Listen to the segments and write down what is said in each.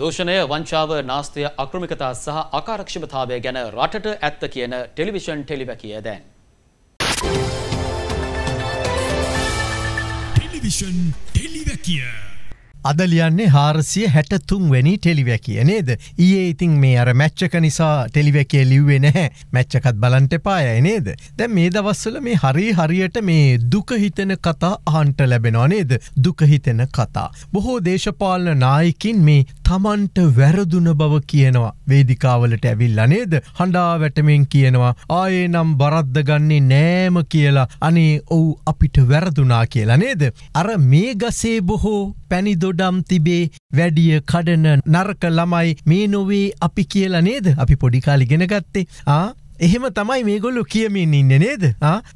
දෝෂණය වංචාව නාස්තය අක්‍රමිකතා සහ අකාරක්ෂමතාවය ගැන රටට ඇත්ත කියන ටෙලිවිෂන් ටෙලිවැකිය දැන්. ටෙලිවිෂන් ටෙලිවැකිය. අද ලියන්නේ හාරසිය හැටතුන් වැනි ටෙලිවැකිය නේද ඒ ඉතින් මේ අර මැච්චක නිසා ටෙලිවැකේ ලිව්වේ නැහැ මැච්චකත් බලන්ට පායයි නේද දැ මේ දවස්සල මේ හරි හරියට මේ දුකහිතෙන කතා අහන්ට ලැබෙනවා නේද දුකහිතෙන කතා බොහෝ දේශපාලන නායකින් මේ තමන්ට වැරදුන බව කියනවා වේදිකාවලට ඇවිල්ල නේද හඬා වැටමෙන් කියනවා ආයේ නම් බරද්ද ගන්නේ නෑම කියලා අනේ ඔවු අපිට වැරදුනා කියලා නේද අර මේ ගසේ බොහෝ පැනිදොඩම් තිබේ වැඩිය කඩන නරක ළමයි මේ නොවේ අපි කියලා නේද අපි පොඩිකාලිගෙන ගත්තේ ආ එහෙම තමයි මේගොල්ලු කියමින් ඉන්න නේද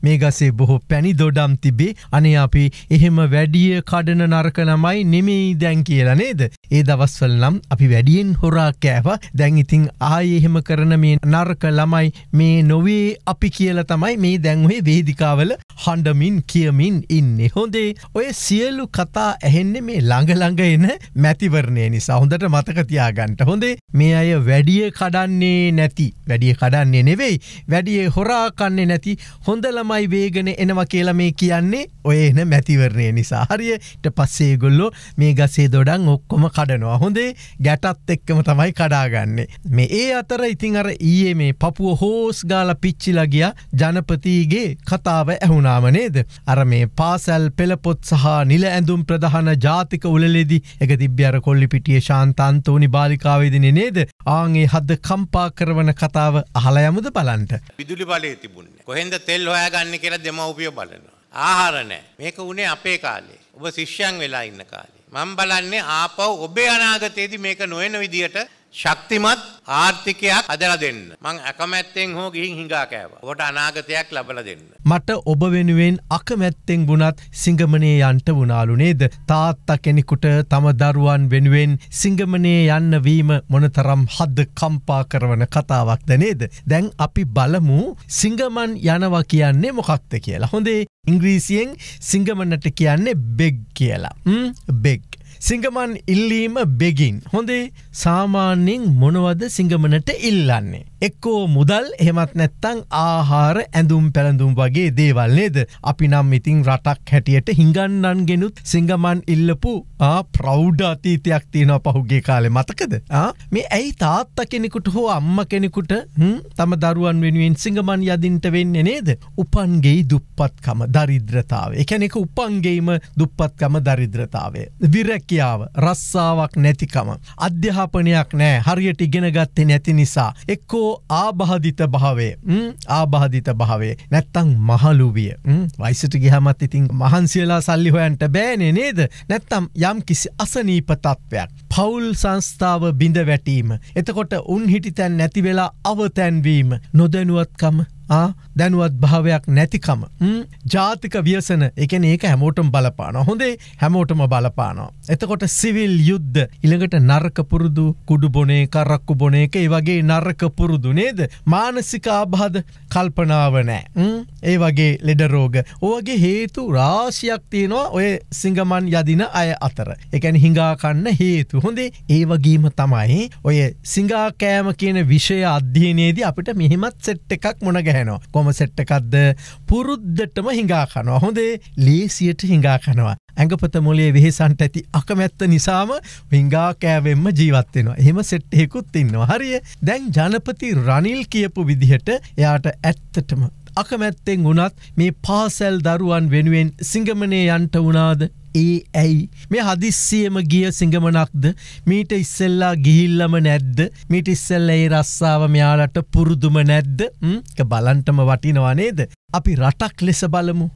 මේ ගසේ බොහෝ පැණි දොඩම් තිබේ අනේ අපි එහෙම වැඩිය කඩන නරකනමයි නෙමෙයි දැන් කියලා නේද ඒ දවස්වල නම් අපි වැඩියෙන් හොරා කෑව දැන් ඉතින් ආයෙ එහෙම කරන මේ නරක ළමයි මේ නොවේ අපි කියලා තමයි මේ දැන් ඔය වේදිකාවල හඬමින් කියමින් ඉන්නේ හොඳේ ඔය සියලු කතා ඇහෙන්නේ මේ ළඟ ළඟ එන මැතිවරණය නිසා හොඳට මතක තියාගන්න හොඳේ මේ අය වැඩිය කඩන්නේ නැති වැඩිය කඩන්නේ නෙවෙයි නෙවෙයි වැඩිය හොරා කන්නේ නැති හොඳ ළමයි වේගෙන එනවා කියලා මේ කියන්නේ ඔය එන මැතිවරණය නිසා හරියට පස්සේ ගොල්ලෝ මේ ගසේ දොඩන් ඔක්කොම කඩනවා හොඳේ ගැටත් එක්කම තමයි කඩාගන්නේ මේ ඒ අතර ඉතිං අර ඊයේ මේ පපුුව හෝස් ගාල පිච්චිලගිය ජනපතිීගේ කතාව ඇහුණාම නේද අර මේ පාසැල් පෙළපොත් සහ නිල ඇඳුම් ප්‍රධාන ජාතික උලෙදි එක තිබ්‍යර කොල්ලි පිටිය ශාන්තන්තෝනි බාලිකාවේදින නේද ආගේ හද කම්පා කරවන කතාව අහලයමුද බලන්ට. විදුලි බලය තිබුණේ. කොහෙන්ද තෙල් හොයාගන්න කියලා දෙමව්පිය බලනවා. ආහාර නැහැ. මේක උනේ අපේ කාලේ. ඔබ ශිෂ්‍යයන් වෙලා ඉන්න කාලේ. මම බලන්නේ ආපහු ඔබේ අනාගතයේදී මේක නොවන විදියට ශක්තිමත් ආර්ථිකයක් හදලා දෙන්න. මං අකමැත්තෙන් හෝ ගිහින් හිඟා කෑවා. ඔබට අනාගතයක් ලබලා දෙන්න. මට ඔබ වෙනුවෙන් අකමැත්තෙන් වුණත් සිංගමනේ යන්ට වුණාලු නේද? තාත්තා කෙනෙකුට තම දරුවන් වෙනුවෙන් සිංගමනේ යන්න වීම මොනතරම් හද කම්පා කරන කතාවක්ද නේද? දැන් අපි බලමු සිංගමන් යනවා කියන්නේ මොකක්ද කියලා. හොඳේ ඉංග්‍රීසියෙන් සිංගමනට කියන්නේ බෙග් කියලා. බෙග්. සිංගමන් ඉල්ලීම බෙගින්. හොඳේ සාමාන්‍යෙන් මොනවද සිංගමනට ඉල්ලන්නේ. එක්කෝ මුදල් හෙමත් නැත්තං ආහාර ඇඳුම් පැළඳුම් වගේ දේවල් නේද. අපි නම් ඉතිං රටක් හැටියට හිඟන්නන් ගෙනුත් සිංගමන් ඉල්ලපු ප්‍රෞ්ඩ අතීතයක් තියෙනවා පහුගේ කාලෙ මතකද. මේ ඇයි තාත්ත කෙනෙකුට හෝ අම්ම කෙනෙකුට තම දරුවන් වෙනුවෙන් සිංගමන් යදින්ට වෙන්න නේද. උපන්ගේ දුප්පත්කම දරිද්‍රතාව. එකනෙක උපන්ගේම දුප්පත්කම දරිද්‍රතාවේ. විරැක්. හැකියාව රස්සාාවක් නැතිකම. අධ්‍යාපනයක් නෑ හරියට ඉගෙනගත්තේ නැති නිසා. එක්කෝ ආබහධිත භාවේ ආබාධිත භාවේ නැත්තං මහලුවිය වයිසට ගිහමත් ඉතින් මහන්සියලා සල්ලි හොයන්ට බෑනේ නේද නැත්තම් යම් කිසි අසනීපතත්වයක්. පවුල් සංස්ථාව බිඳ වැටීම. එතකොට උන්හිටි තැන් නැතිවෙලා අවතැන්වීම නොදැනුවත්කම දැනුවත් භාවයක් නැතිකම ජාතික වියසන එකන ඒක හැමෝටම් බලපාන හොඳේ හැමෝටම බලපානවා. එතකොට සිවිල් යුද්ධ ඉළඟට නර්ක පුරුදු කුඩු බොනේ කරක්කු බොනේ එක වගේ නර්ක පුරුදු නේද මානසික ආබාධ කල්පනාව නෑ ඒ වගේ ලෙඩරෝග ඕගේ හේතු රාශියක් තියෙනවා ඔය සිංගමන් යදින අය අතර එකැන හිඟාකන්න හේතු හොඳේ ඒ වගේම තමයි ඔය සිංගාකෑම කියන විෂය අධ්‍යයනයේදී අපිට මෙහෙමත් සෙට් එකක් මොනගැහ හැනවා. කොම සෙට්ටකක්ද පුරුද්දටම හිඟාකනවා. හොඳේ ලේසියට හිඟාකනවා. ඇඟපත මොලේ වෙහෙසන්ට ඇති අකමැත්ත නිසාම හිංගාකෑවෙන්ම ජීවත්වෙනවා. එහෙම සෙට්හෙකුත් ඉන්නවා. හරිය දැන් ජනපති රනිල් කියපු විදිහට එයාට ඇත්තටම අකමැත්තෙන් වුණත් මේ පාසැල් දරුවන් වෙනුවෙන් සිංගමනය යන්ට වුණාද ඒ e ඇයි. මේ හදිස්සියම ගිය සිංගමනක්ද මීට ඉස්සෙල්ලා ගිහිල්ලම නැද්ද මිට ඉස්සල්ල ඒ රස්සාාව මෙයාලට පුරුදුම නැද්ද බලන්ටම වටිනවානේද. අපි රටක් ලෙස බලමු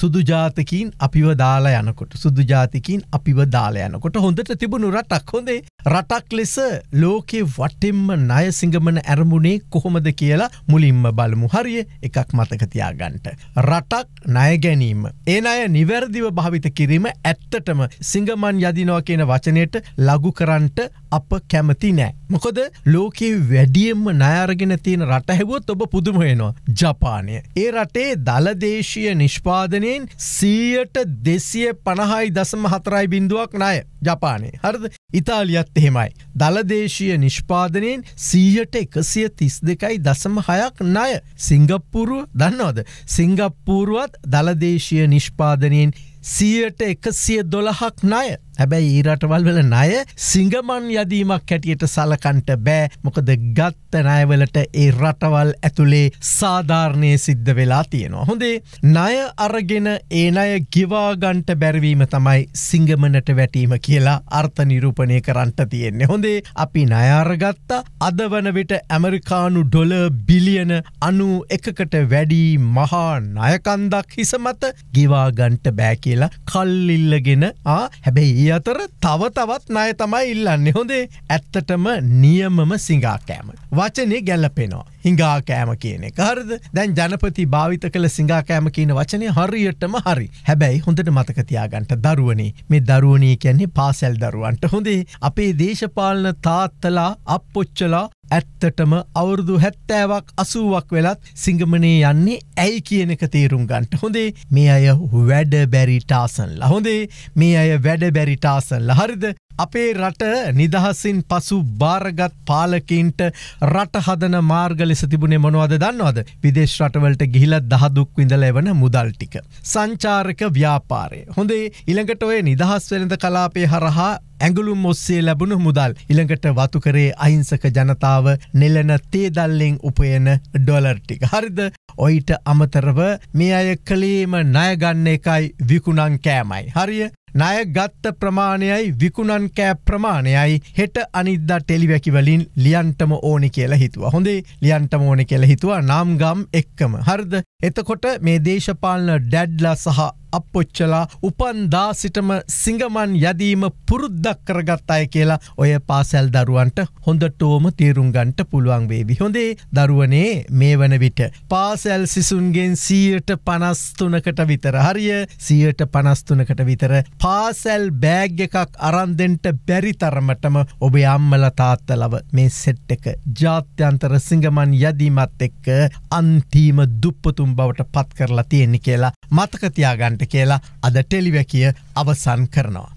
සුදුජාතකින් අපිව දාලා යනකොට සුදුජාතිකින් අපිව දාලා යනකොට හොඳට තිබුණු රටක් හොඳේ රටක් ලෙස ලෝකෙ වටෙම්ම නය සිංගමන ඇරමුණේ කොහොමද කියලා මුලින්ම බලමු හරිය එකක් මතකතියාගන්ට. රටක් නයගැනීම. ඒ අය නිවැරදිව භාවිත කිරීම ඇත්තටම සිංගමන් යදිනවා කියන වචනයට ලගු කරන්ට අප කැමති නෑ. මොකොද ලෝකයේ වැඩියම්ම නෑරගෙන තියෙන රට හැවොත් ඔබ පුදුමයෙනවා ජපානය. ඒ රටේ දලදේශය නිෂ්පාදනයෙන් සීයට දෙසිය පණහායි දසම හතරයි බිඳුවක් නය ජපානය. හරද ඉතාලියත් එහෙමයි. දලදේශය නිෂ්පාදනයෙන් සීයට එකසිය තිස් දෙකයි දසම හයක් නය සිංගප්පුරුව දන්නවද. සිංගප්පූරුවත් දලදේශය නිෂ්පාදනයෙන් සීයට එකසිය දොළහක් නය. හැබැයි ඊරටවල් වල නය සිංගමන් යදීමක් හැටියට සලකන්ට බෑ මොකද ගත්ත නයවලට ඒ රටවල් ඇතුළේ සාධාරණය සිද්ධ වෙලා තියෙනවා. හොඳේ නය අරගෙන ඒ අය ගිවාගන්ට බැරවීම තමයි සිංගමනට වැටීම කියලා අර්ථ නිරූපණය කරන්ට තියෙන්නේ. හොඳේ අපි නයාරගත්තා අද වන විට ඇමරිකානු ඩොල බිලියන අනු එකකට වැඩී මහා නයකන්දක් හිස මත ගිවාගන්ට බෑ කියලා කල්ලිල්ලගෙන ආ හැබැයි අතර තව තවත් නය තමයි ඉල්ලන්න හොඳේ ඇත්තටම නියමම සිංගාකෑම. වචනය ගැල්ලපෙනවා. හිංගාකෑම කියන කරද දැන් ජනපති භාවිත කළ සිංගාකෑම කියන වචනය හරියටම හරි හැබැයි හොඳට මතකතියාගන්ට දරුවනේ මේ දරුවනී කියන්නේ පාසැල් දරුවන්ට හොඳේ අපේ දේශපාලන තාත්තලා අපපොච්චලා ඇත්තටම අවුරුදු හැත්තෑවක් අසුවක් වෙලත් සිංගමනේ යන්නේ ඇයි කියන එක තේරුම් ගන්ට හොඳේ මේ අය වැඩ බැරිටාසන්ල හොඳේ මේ අය වැඩ බැරිටාසන් ලහරිද අපේ රට නිදහසින් පසු භාරගත් පාලකින්ට රට හදන මාර්ගලෙස තිබුණේ මොනවද දන්නවද විදේශ රටවලට ගිහිල දහදුක් විඳල එවන මුදල් ටික. සංචාරක ව්‍යාපාරය. හොඳේ ඉළඟට ඔය නිදහස් වෙනද කලාපය හරහා ඇගුලුම් ඔස්සේ ලැබුණු මුදල් ඉළඟට වතුකරේ අයිංසක ජනතාව නෙලන තේදල්ලෙෙන් උපයන ඩොලර්ටික හරිද ඔයිට අමතරව මේ අය කළේම නයගන්න එකයි විකුණන් කෑමයි. හරිය ණය ගත්ත ප්‍රමාණයයි විකුණන් කෑ ප්‍රමාණයයි හෙට අනිද්දා ටෙලිවැකිවලින් ලියන්ටම ඕනි කියලා හිතුව. හොඳේ ලියන්ටම ඕනි කියලා හිතුවා නම් ගම් එක්කම. හරිද? එතකොට මේ දේශපාලන ඩැඩ්ලා සහ අපොච්චලා උපන්දා සිටම සිංගමන් යදීම පුරුද්දක් කරගත් අය කියලා ඔය පාසැල් දරුවන්ට හොඳටෝම තේරුම්ගන්ට පුළුවන් වේවි. හොඳේ දරුවනේ මේ වන විට. පාසැල් සිසුන්ගෙන් සීයට පනස්තුනකට විතර හරිය සීයට පනස්තුනකට විතර පාසැල් බෑග් එකක් අරන්දෙන්ට බැරි තරමටම ඔබේ අම්මල තාත්තලව මේ සෙට් එක ජාත්‍යන්තර සිංගමන් යදීමත් එක්ක අන්තිම දුප්පතුම් බවට පත් කරලා තියෙන්නේ කියලා මතකතියාගන්ට කියලා අද ටෙලිවැකිය අවසන් කරනවා.